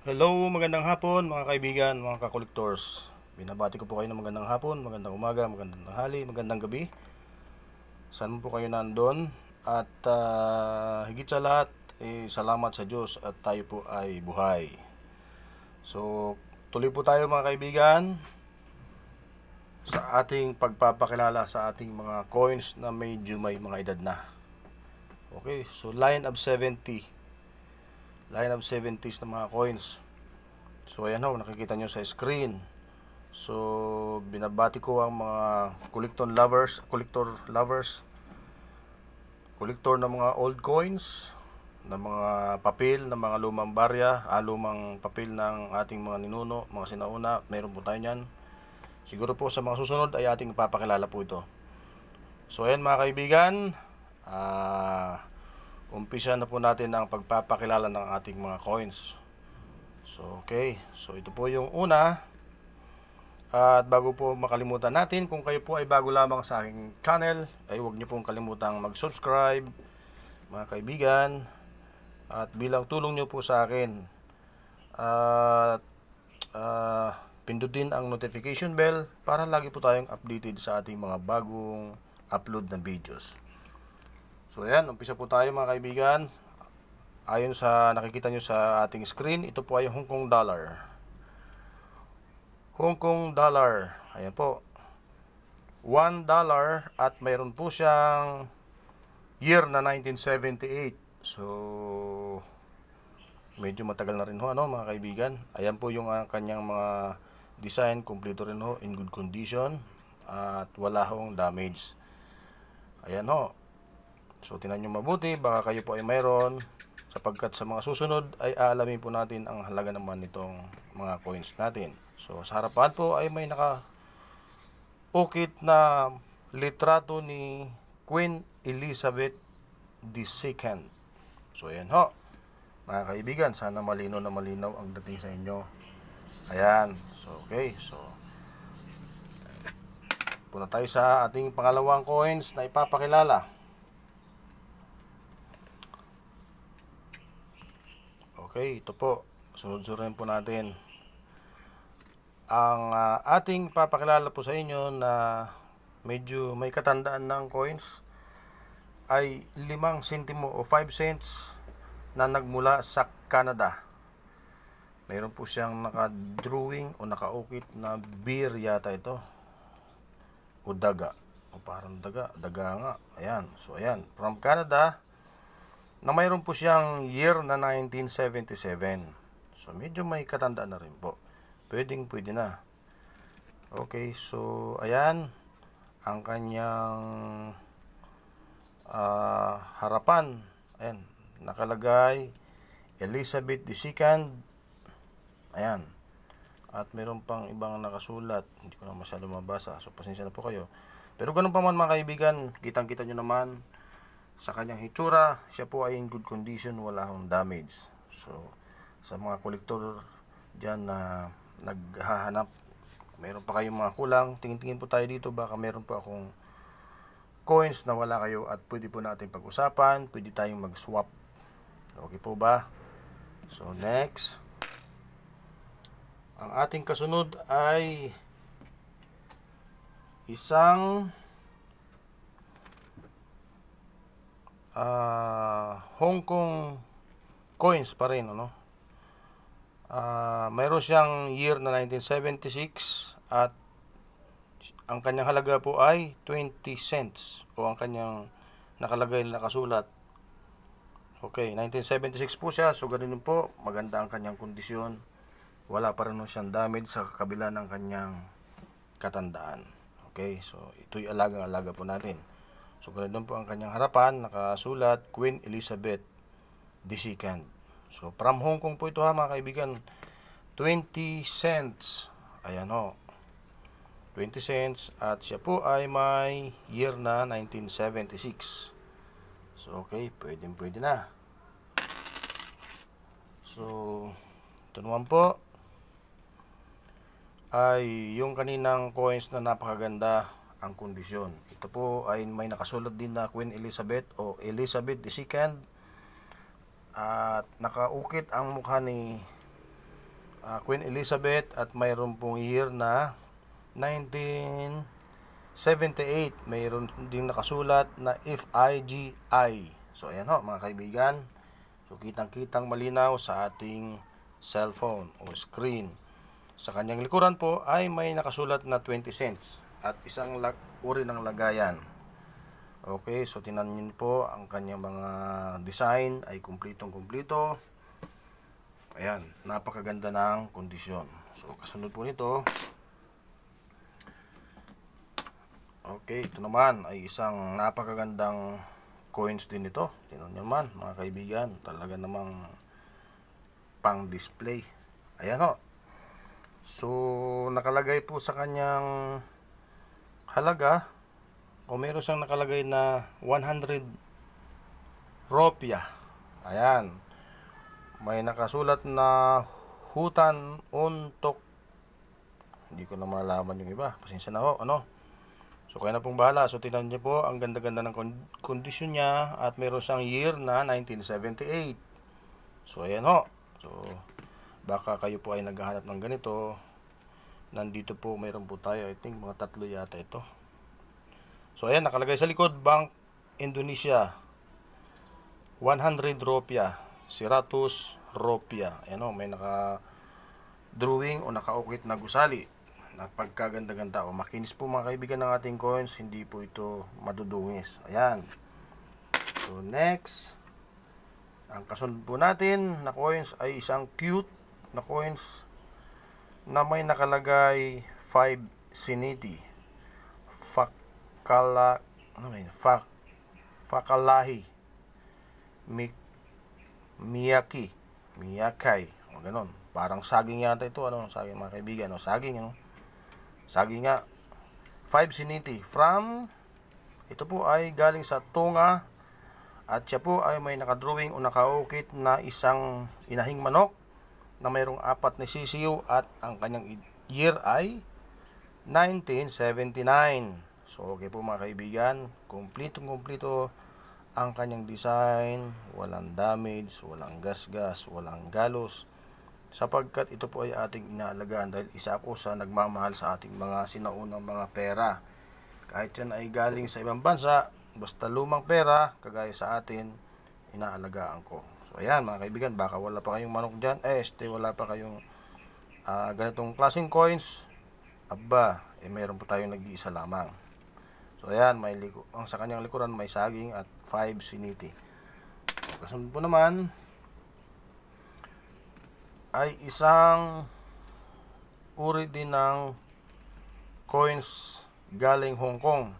Hello, magandang hapon mga kaibigan, mga ka-collectors. Binabati ko po kayo ng magandang hapon, magandang umaga, magandang tanghali, magandang gabi. Saan po kayo nandun? At uh, higit sa lahat, eh, salamat sa Diyos at tayo po ay buhay. So, tuloy po tayo mga kaibigan sa ating pagpapakilala sa ating mga coins na medyo may mga edad na. Okay, so line of 70 line of 70s na mga coins so ayan ho nakikita nyo sa screen so binabati ko ang mga collector lovers collector lovers collector ng mga old coins ng mga papel ng mga lumang barya ah, lumang papel ng ating mga ninuno mga sinauna meron po tayo nyan siguro po sa mga susunod ay ating papakilala po ito so ayan mga kaibigan ah uh, umpisa na po natin ang pagpapakilala ng ating mga coins so okay so ito po yung una at bago po makalimutan natin kung kayo po ay bago lamang sa aking channel ay huwag niyo pong kalimutang mag subscribe mga kaibigan at bilang tulong niyo po sa akin at uh, pindutin ang notification bell para lagi po tayong updated sa ating mga bagong upload ng videos So ayan, umpisa po tayo mga kaibigan. Ayon sa nakikita nyo sa ating screen, ito po ay Hong Kong Dollar. Hong Kong Dollar, ayan po. 1 dollar at mayroon po siyang year na 1978. So, medyo matagal na rin ho ano mga kaibigan. Ayan po yung uh, kanyang mga design, kompleto rin ho, in good condition at wala hong damage. Ayan ho, So, tinan nyo mabuti, baka kayo po ay mayroon sapagkat sa mga susunod ay aalamin po natin ang halaga naman nitong mga coins natin. So, sa harapan po ay may naka ukit na litrato ni Queen Elizabeth II. So, ayan ho. Mga kaibigan, sana malino na malinaw ang dating sa inyo. Ayan. So, okay. So, puna tayo sa ating pangalawang coins na ipapakilala. Okay, ito po. Sunod-sunurin po natin. Ang uh, ating papakilala po sa inyo na medyo may katandaan ng coins ay 5 sentimo o 5 cents na nagmula sa Canada. Mayroon po siyang naka-drawing o nakaukit na beer yata ito. O daga. O parang daga. Daga nga. Ayan. So, ayan. From Canada, na mayroon po siyang year na 1977. So, medyo may katandaan na rin po. Pwedeng pwede na. Okay, so, ayan. Ang kanyang uh, harapan. Ayan, nakalagay Elizabeth II. Ayan. At meron pang ibang nakasulat. Hindi ko na masyado mabasa. So, pasensya na po kayo. Pero ganun pa man mga kaibigan, kitang-kita nyo naman sa kanyang hitsura, siya po ay in good condition, wala hong damage. So, sa mga kolektor dyan na naghahanap, meron pa kayong mga kulang, tingin-tingin po tayo dito, baka meron po akong coins na wala kayo at pwede po natin pag-usapan, pwede tayong mag-swap. Okay po ba? So, next. Ang ating kasunod ay isang uh, Hong Kong coins pa rin ano uh, mayroon siyang year na 1976 at ang kanyang halaga po ay 20 cents o ang kanyang nakalagay na nakasulat okay 1976 po siya so ganun po maganda ang kanyang kondisyon wala pa rin siyang damage sa kabila ng kanyang katandaan okay so ito'y alaga alaga po natin So, ganun po ang kanyang harapan, nakasulat Queen Elizabeth II. So, from Hong Kong po ito ha mga kaibigan, 20 cents. Ayan ho. 20 cents at siya po ay may year na 1976. So, okay, pwedeng pwede na. So, ito naman po ay yung kaninang coins na napakaganda ang kondisyon. Ito po ay may nakasulat din na Queen Elizabeth o Elizabeth II at nakaukit ang mukha ni uh, Queen Elizabeth at mayroon pong year na 1978 mayroon din nakasulat na FIGI so ayan ho mga kaibigan so kitang kitang malinaw sa ating cellphone o screen sa kanyang likuran po ay may nakasulat na 20 cents at isang uri ng lagayan. Okay, so tinan nyo po ang kanyang mga design ay kumpletong kumpleto Ayan, napakaganda ng kondisyon. So kasunod po nito, Okay, ito naman ay isang napakagandang coins din ito. Tinan nyo naman mga kaibigan, talaga namang pang display. Ayan o. So, nakalagay po sa kanyang halaga o meron siyang nakalagay na 100 ropya. Ayan. May nakasulat na hutan untok. Hindi ko na malaman yung iba. Pasensya na ho. Ano? So kaya na pong bahala. So tingnan niyo po ang ganda-ganda ng kondisyon niya at meron siyang year na 1978. So ayan ho. So baka kayo po ay naghahanap ng ganito nandito po mayroon po tayo I think mga tatlo yata ito so ayan nakalagay sa likod Bank Indonesia 100 rupiah Siratus rupiah ayan o may naka drawing o nakaukit na gusali napagkaganda-ganda o makinis po mga kaibigan ng ating coins hindi po ito madudungis ayan so next ang kasunod po natin na coins ay isang cute na coins na may nakalagay 5 siniti fakala ano yun, fak, fakalahi mik, miyaki miyakay o ganun parang saging yata ito ano saging mga kaibigan no saging ano saging nga 5 siniti from ito po ay galing sa tunga at siya po ay may nakadrawing o nakaukit na isang inahing manok na mayroong apat ni CCU at ang kanyang year ay 1979. So okay po mga kaibigan, kumpleto kumpleto ang kanyang design, walang damage, walang gasgas, walang galos. Sapagkat ito po ay ating inaalagaan dahil isa ako sa nagmamahal sa ating mga sinaunang mga pera. Kahit yan ay galing sa ibang bansa, basta lumang pera, kagaya sa atin, inaalagaan ko. So ayan mga kaibigan, baka wala pa kayong manok dyan. Eh, este, wala pa kayong uh, ganitong klaseng coins. Aba, eh meron po tayong nag-iisa lamang. So ayan, may liko ang sa kanyang likuran may saging at 5 siniti. So, kasunod po naman ay isang uri din ng coins galing Hong Kong.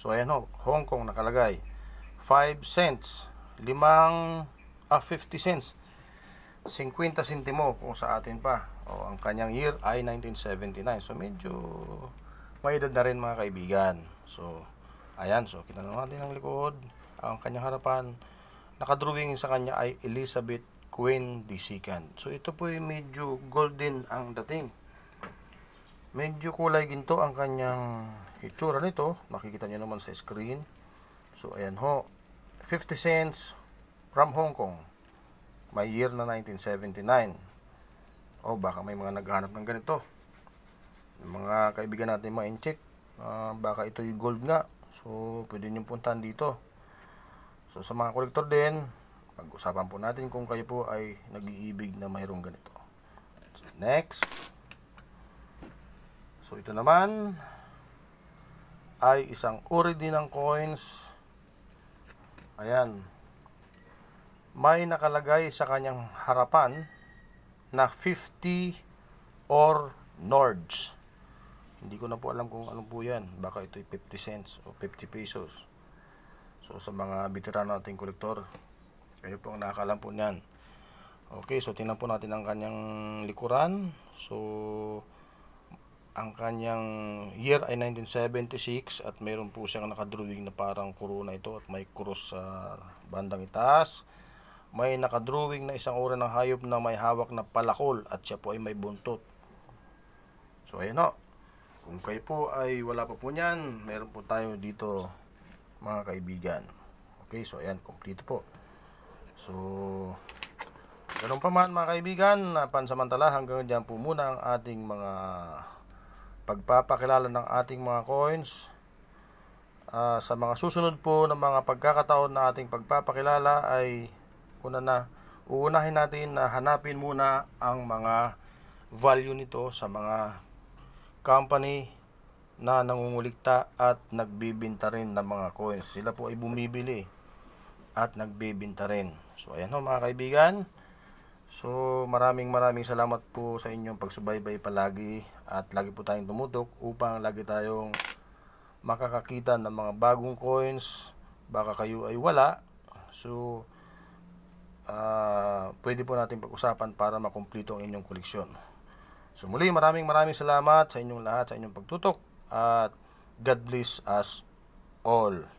So ayan ho, Hong Kong nakalagay. 5 cents, 5 ah, 50 cents, 50 sentimo kung sa atin pa. O, ang kanyang year ay 1979. So medyo may edad na rin mga kaibigan. So ayan, so kinanong natin ang likod, ang kanyang harapan. Nakadrawing sa kanya ay Elizabeth Queen II. So ito po ay medyo golden ang dating. Medyo kulay ginto ang kanyang itsura nito. Makikita niyo naman sa screen. So, ayan ho. 50 cents from Hong Kong. May year na 1979. O, oh, baka may mga naghanap ng ganito. Yung mga kaibigan natin, mga incheck. Uh, baka ito yung gold nga. So, pwede nyo puntahan dito. So, sa mga kolektor din, pag-usapan po natin kung kayo po ay nag-iibig na mayroong ganito. So, next. So, ito naman ay isang uri din ng coins Ayan. May nakalagay sa kanyang harapan na 50 or Nords. Hindi ko na po alam kung ano po yan. Baka ito'y 50 cents o 50 pesos. So sa mga veterano nating kolektor, kayo po ang nakakalam po niyan. Okay, so tingnan po natin ang kanyang likuran. So, ang kanyang year ay 1976 at mayroon po siyang nakadrawing na parang corona ito at may cross sa bandang itaas. May nakadrawing na isang ura ng hayop na may hawak na palakol at siya po ay may buntot. So ayan o. Kung kayo po ay wala pa po niyan, meron po tayo dito mga kaibigan. Okay, so ayan, kompleto po. So, ganun pa man mga kaibigan, pansamantala hanggang dyan po muna ang ating mga pagpapakilala ng ating mga coins. Uh, sa mga susunod po ng mga pagkakataon na ating pagpapakilala ay una na uunahin natin na hanapin muna ang mga value nito sa mga company na nangungulikta at nagbibinta rin ng mga coins. Sila po ay bumibili at nagbibinta rin. So ayan ho mga kaibigan. So maraming maraming salamat po sa inyong pagsubaybay palagi at lagi po tayong tumutok upang lagi tayong makakakita ng mga bagong coins. Baka kayo ay wala. So uh, pwede po natin pag-usapan para makumpleto ang inyong koleksyon. So muli maraming maraming salamat sa inyong lahat, sa inyong pagtutok at God bless us all.